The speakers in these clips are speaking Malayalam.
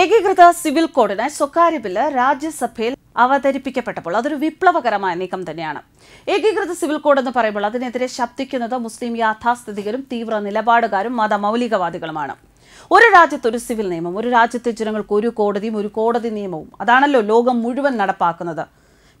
ഏകീകൃത സിവിൽ കോഡിന് സ്വകാര്യ ബില്ല് രാജ്യസഭയിൽ അവതരിപ്പിക്കപ്പെട്ടപ്പോൾ അതൊരു വിപ്ലവകരമായ നീക്കം തന്നെയാണ് ഏകീകൃത സിവിൽ കോഡ് എന്ന് പറയുമ്പോൾ അതിനെതിരെ ശബ്ദിക്കുന്നത് മുസ്ലിം യാഥാസ്ഥിതികരും തീവ്ര നിലപാടുകാരും മതമൗലികവാദികളുമാണ് ഒരു രാജ്യത്ത് ഒരു സിവിൽ നിയമം ഒരു രാജ്യത്തെ ജനങ്ങൾക്ക് ഒരു കോടതിയും ഒരു കോടതി നിയമവും അതാണല്ലോ ലോകം മുഴുവൻ നടപ്പാക്കുന്നത്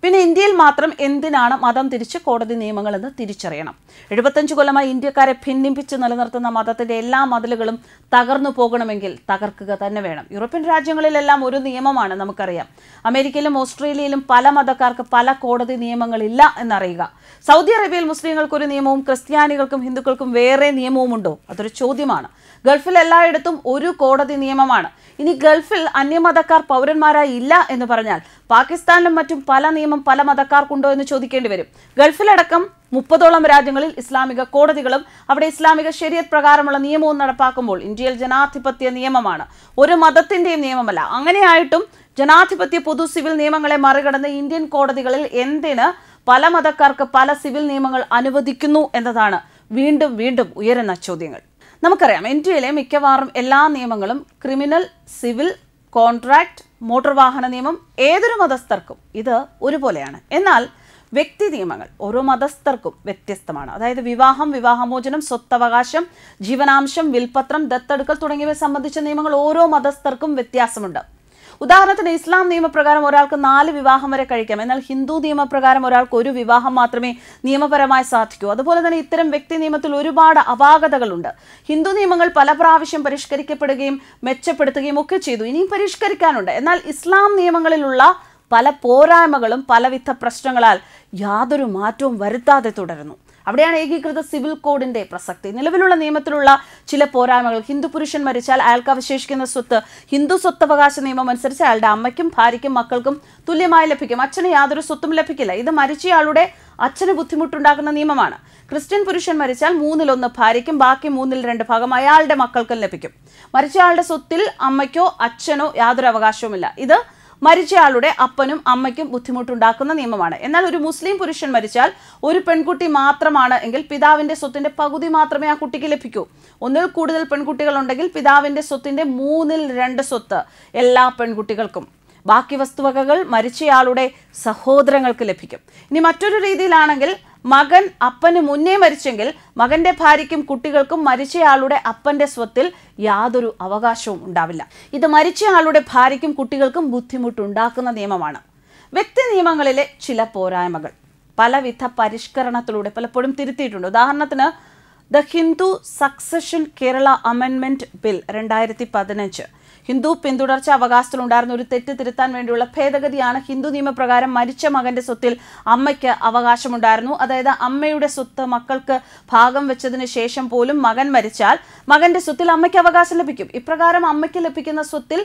പിന്നെ ഇന്ത്യയിൽ മാത്രം എന്തിനാണ് മതം തിരിച്ച് കോടതി നിയമങ്ങളെന്ന് തിരിച്ചറിയണം എഴുപത്തഞ്ച് കൊല്ലമായി ഇന്ത്യക്കാരെ ഭിന്നിപ്പിച്ച് നിലനിർത്തുന്ന മതത്തിന്റെ എല്ലാ മതിലുകളും തകർന്നു പോകണമെങ്കിൽ തകർക്കുക തന്നെ വേണം യൂറോപ്യൻ രാജ്യങ്ങളിലെല്ലാം ഒരു നിയമമാണ് നമുക്കറിയാം അമേരിക്കയിലും ഓസ്ട്രേലിയയിലും പല മതക്കാർക്ക് പല കോടതി നിയമങ്ങളില്ല എന്നറിയുക സൗദി അറേബ്യയിൽ മുസ്ലിങ്ങൾക്കൊരു നിയമവും ക്രിസ്ത്യാനികൾക്കും ഹിന്ദുക്കൾക്കും വേറെ നിയമവുമുണ്ടോ അതൊരു ചോദ്യമാണ് ഗൾഫിൽ എല്ലായിടത്തും ഒരു കോടതി നിയമമാണ് ഇനി ഗൾഫിൽ അന്യമതക്കാർ പൗരന്മാരായി ഇല്ല എന്ന് പറഞ്ഞാൽ പാകിസ്ഥാനിലും മറ്റും പല നിയമ നിയമം പല മതക്കാർക്കുണ്ടോ എന്ന് ചോദിക്കേണ്ടി വരും ഗൾഫിലടക്കം മുപ്പതോളം രാജ്യങ്ങളിൽ ഇസ്ലാമിക കോടതികളും അവിടെ ഇസ്ലാമിക ശരീരത് പ്രകാരമുള്ള നിയമവും നടപ്പാക്കുമ്പോൾ ഇന്ത്യയിൽ ജനാധിപത്യ നിയമമാണ് ഒരു മതത്തിന്റെയും നിയമമല്ല അങ്ങനെയായിട്ടും ജനാധിപത്യ പൊതു സിവിൽ നിയമങ്ങളെ മറികടന്ന് ഇന്ത്യൻ കോടതികളിൽ എന്തിന് പല മതക്കാർക്ക് പല സിവിൽ നിയമങ്ങൾ അനുവദിക്കുന്നു എന്നതാണ് വീണ്ടും വീണ്ടും ഉയരുന്ന ചോദ്യങ്ങൾ നമുക്കറിയാം ഇന്ത്യയിലെ മിക്കവാറും എല്ലാ നിയമങ്ങളും ക്രിമിനൽ സിവിൽ കോൺട്രാക്ട് മോട്ടോർ വാഹന നിയമം ഏതൊരു മതസ്ഥർക്കും ഇത് ഒരുപോലെയാണ് എന്നാൽ വ്യക്തി നിയമങ്ങൾ ഓരോ മതസ്ഥർക്കും വ്യത്യസ്തമാണ് അതായത് വിവാഹം വിവാഹമോചനം സ്വത്തവകാശം ജീവനാംശം വിൽപ്പത്രം ദത്തെടുക്കൽ തുടങ്ങിയവ സംബന്ധിച്ച നിയമങ്ങൾ ഓരോ മതസ്ഥർക്കും വ്യത്യാസമുണ്ട് ഉദാഹരണത്തിന് ഇസ്ലാം നിയമപ്രകാരം ഒരാൾക്ക് നാല് വിവാഹം വരെ കഴിക്കാം എന്നാൽ ഹിന്ദു നിയമപ്രകാരം ഒരാൾക്ക് ഒരു വിവാഹം മാത്രമേ നിയമപരമായി സാധിക്കൂ അതുപോലെ തന്നെ ഇത്തരം വ്യക്തി നിയമത്തിൽ ഒരുപാട് അപാകതകളുണ്ട് ഹിന്ദു നിയമങ്ങൾ പല പ്രാവശ്യം പരിഷ്കരിക്കപ്പെടുകയും മെച്ചപ്പെടുത്തുകയും ഒക്കെ ചെയ്തു ഇനിയും പരിഷ്കരിക്കാനുണ്ട് എന്നാൽ ഇസ്ലാം നിയമങ്ങളിലുള്ള പല പോരായ്മകളും പലവിധ പ്രശ്നങ്ങളാൽ യാതൊരു മാറ്റവും വരുത്താതെ തുടരുന്നു അവിടെയാണ് ഏകീകൃത സിവിൽ കോഡിന്റെ പ്രസക്തി നിലവിലുള്ള നിയമത്തിലുള്ള ചില പോരായ്മകൾ ഹിന്ദു പുരുഷൻ മരിച്ചാൽ അയാൾക്ക് അവശേഷിക്കുന്ന സ്വത്ത് ഹിന്ദു സ്വത്തവകാശ നിയമം അനുസരിച്ച് അയാളുടെ അമ്മയ്ക്കും ഭാര്യയ്ക്കും മക്കൾക്കും തുല്യമായി ലഭിക്കും അച്ഛന് യാതൊരു സ്വത്തും ലഭിക്കില്ല ഇത് മരിച്ചയാളുടെ അച്ഛന് ബുദ്ധിമുട്ടുണ്ടാക്കുന്ന നിയമമാണ് ക്രിസ്ത്യൻ പുരുഷൻ മരിച്ചാൽ മൂന്നിലൊന്ന് ഭാര്യയ്ക്കും ബാക്കി മൂന്നിൽ രണ്ട് ഭാഗം അയാളുടെ മക്കൾക്കും ലഭിക്കും മരിച്ചയാളുടെ സ്വത്തിൽ അമ്മയ്ക്കോ അച്ഛനോ യാതൊരു അവകാശവുമില്ല ഇത് മരിച്ചയാളുടെ അപ്പനും അമ്മയ്ക്കും ബുദ്ധിമുട്ടുണ്ടാക്കുന്ന നിയമമാണ് എന്നാൽ ഒരു മുസ്ലിം പുരുഷൻ മരിച്ചാൽ ഒരു പെൺകുട്ടി മാത്രമാണ് എങ്കിൽ പിതാവിന്റെ സ്വത്തിന്റെ പകുതി മാത്രമേ ആ കുട്ടിക്ക് ലഭിക്കൂ ഒന്നിൽ കൂടുതൽ പെൺകുട്ടികൾ ഉണ്ടെങ്കിൽ പിതാവിന്റെ സ്വത്തിന്റെ മൂന്നിൽ രണ്ട് സ്വത്ത് എല്ലാ പെൺകുട്ടികൾക്കും ബാക്കി വസ്തുവകകൾ മരിച്ചയാളുടെ സഹോദരങ്ങൾക്ക് ലഭിക്കും ഇനി മറ്റൊരു രീതിയിലാണെങ്കിൽ മകൻ അപ്പന് മുന്നേ മരിച്ചെങ്കിൽ മകന്റെ ഭാര്യയ്ക്കും കുട്ടികൾക്കും മരിച്ചയാളുടെ അപ്പന്റെ സ്വത്തിൽ യാതൊരു അവകാശവും ഉണ്ടാവില്ല ഇത് മരിച്ചയാളുടെ ഭാര്യയ്ക്കും കുട്ടികൾക്കും ബുദ്ധിമുട്ടുണ്ടാക്കുന്ന നിയമമാണ് വ്യക്തി നിയമങ്ങളിലെ ചില പോരായ്മകൾ പലവിധ പരിഷ്കരണത്തിലൂടെ പലപ്പോഴും തിരുത്തിയിട്ടുണ്ട് ഉദാഹരണത്തിന് ദ ഹിന്ദു സക്സഷൻ കേരള അമെൻമെന്റ് ബിൽ രണ്ടായിരത്തി പതിനഞ്ച് ഹിന്ദു പിന്തുടർച്ച അവകാശത്തിലുണ്ടായിരുന്ന ഒരു തെറ്റ് തിരുത്താൻ വേണ്ടിയുള്ള ഭേദഗതിയാണ് ഹിന്ദു നിയമപ്രകാരം മരിച്ച മകന്റെ സ്വത്തിൽ അമ്മയ്ക്ക് അവകാശമുണ്ടായിരുന്നു അതായത് അമ്മയുടെ സ്വത്ത് മക്കൾക്ക് ഭാഗം വെച്ചതിന് ശേഷം പോലും മകൻ മരിച്ചാൽ മകന്റെ സ്വത്തിൽ അമ്മയ്ക്ക് അവകാശം ലഭിക്കും ഇപ്രകാരം അമ്മയ്ക്ക് ലഭിക്കുന്ന സ്വത്തിൽ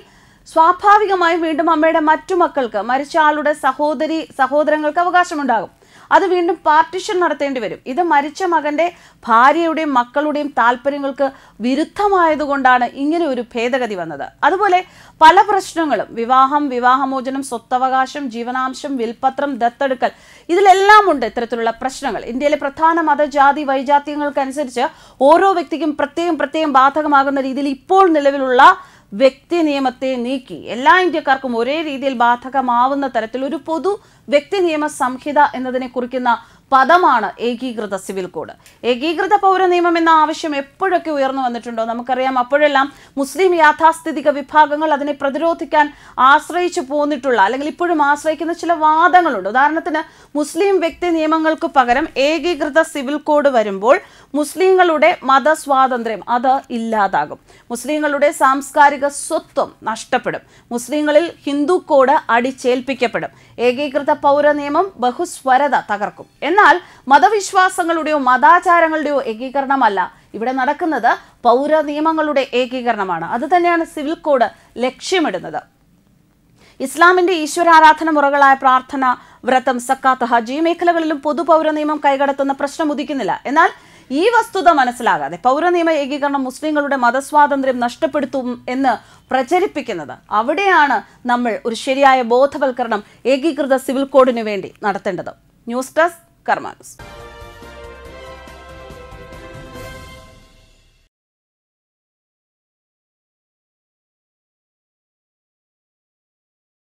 സ്വാഭാവികമായും വീണ്ടും അമ്മയുടെ മറ്റു മക്കൾക്ക് മരിച്ച ആളുടെ സഹോദരി സഹോദരങ്ങൾക്ക് അവകാശമുണ്ടാകും അത് വീണ്ടും പാർട്ടിഷൻ നടത്തേണ്ടി വരും ഇത് മരിച്ച മകൻ്റെ ഭാര്യയുടെയും മക്കളുടെയും താല്പര്യങ്ങൾക്ക് വിരുദ്ധമായതുകൊണ്ടാണ് ഇങ്ങനെ ഒരു ഭേദഗതി വന്നത് അതുപോലെ പല പ്രശ്നങ്ങളും വിവാഹം വിവാഹമോചനം സ്വത്തവകാശം ജീവനാംശം വിൽപത്രം ദത്തെടുക്കൽ ഇതിലെല്ലാം ഉണ്ട് ഇത്തരത്തിലുള്ള പ്രശ്നങ്ങൾ ഇന്ത്യയിലെ പ്രധാന മതജാതി വൈജാത്യങ്ങൾക്കനുസരിച്ച് ഓരോ വ്യക്തിക്കും പ്രത്യേകം പ്രത്യേകം ബാധകമാകുന്ന രീതിയിൽ ഇപ്പോൾ നിലവിലുള്ള വ്യക്തി നിയമത്തെ നീക്കി എല്ലാ ഇന്ത്യക്കാർക്കും ഒരേ രീതിയിൽ ബാധകമാവുന്ന തരത്തിൽ ഒരു പൊതു വ്യക്തി നിയമ സംഹിത എന്നതിനെ കുറിക്കുന്ന പദമാണ് ഏകീകൃത സിവിൽ കോഡ് ഏകീകൃത പൗര നിയമം എന്ന ആവശ്യം എപ്പോഴൊക്കെ ഉയർന്നു വന്നിട്ടുണ്ടോ നമുക്കറിയാം അപ്പോഴെല്ലാം മുസ്ലിം യാഥാസ്ഥിതിക വിഭാഗങ്ങൾ അതിനെ പ്രതിരോധിക്കാൻ ആശ്രയിച്ചു പോന്നിട്ടുള്ള അല്ലെങ്കിൽ ഇപ്പോഴും ആശ്രയിക്കുന്ന ചില വാദങ്ങളുണ്ട് ഉദാഹരണത്തിന് മുസ്ലിം വ്യക്തി നിയമങ്ങൾക്ക് പകരം ഏകീകൃത സിവിൽ കോഡ് വരുമ്പോൾ മുസ്ലിങ്ങളുടെ മതസ്വാതന്ത്ര്യം അത് ഇല്ലാതാകും മുസ്ലിങ്ങളുടെ സാംസ്കാരിക സ്വത്വം നഷ്ടപ്പെടും മുസ്ലിങ്ങളിൽ ഹിന്ദു കോഡ് അടിച്ചേൽപ്പിക്കപ്പെടും ഏകീകൃത പൗര നിയമം ബഹുസ്വരത തകർക്കും എന്നാൽ എന്നാൽ മതവിശ്വാസങ്ങളുടെയോ മതാചാരങ്ങളുടെയോ ഏകീകരണമല്ല ഇവിടെ നടക്കുന്നത് പൗര നിയമങ്ങളുടെ ഏകീകരണമാണ് അത് തന്നെയാണ് സിവിൽ കോഡ് ലക്ഷ്യമിടുന്നത് ഇസ്ലാമിന്റെ ഈശ്വരാരാധന മുറകളായ പ്രാർത്ഥന വ്രതം സക്കാത്ത് ഹജ് ഈ മേഖലകളിലും പൊതുപൗര നിയമം കൈകടത്തുന്ന പ്രശ്നം ഉദിക്കുന്നില്ല എന്നാൽ ഈ വസ്തുത മനസ്സിലാകാതെ പൗരനിയമ ഏകീകരണം മുസ്ലിങ്ങളുടെ മതസ്വാതന്ത്ര്യം നഷ്ടപ്പെടുത്തും എന്ന് പ്രചരിപ്പിക്കുന്നത് അവിടെയാണ് നമ്മൾ ഒരു ശരിയായ ബോധവൽക്കരണം ഏകീകൃത സിവിൽ കോഡിനു വേണ്ടി നടത്തേണ്ടത് ന്യൂസ് ഡെസ്ക് కర్మానుస్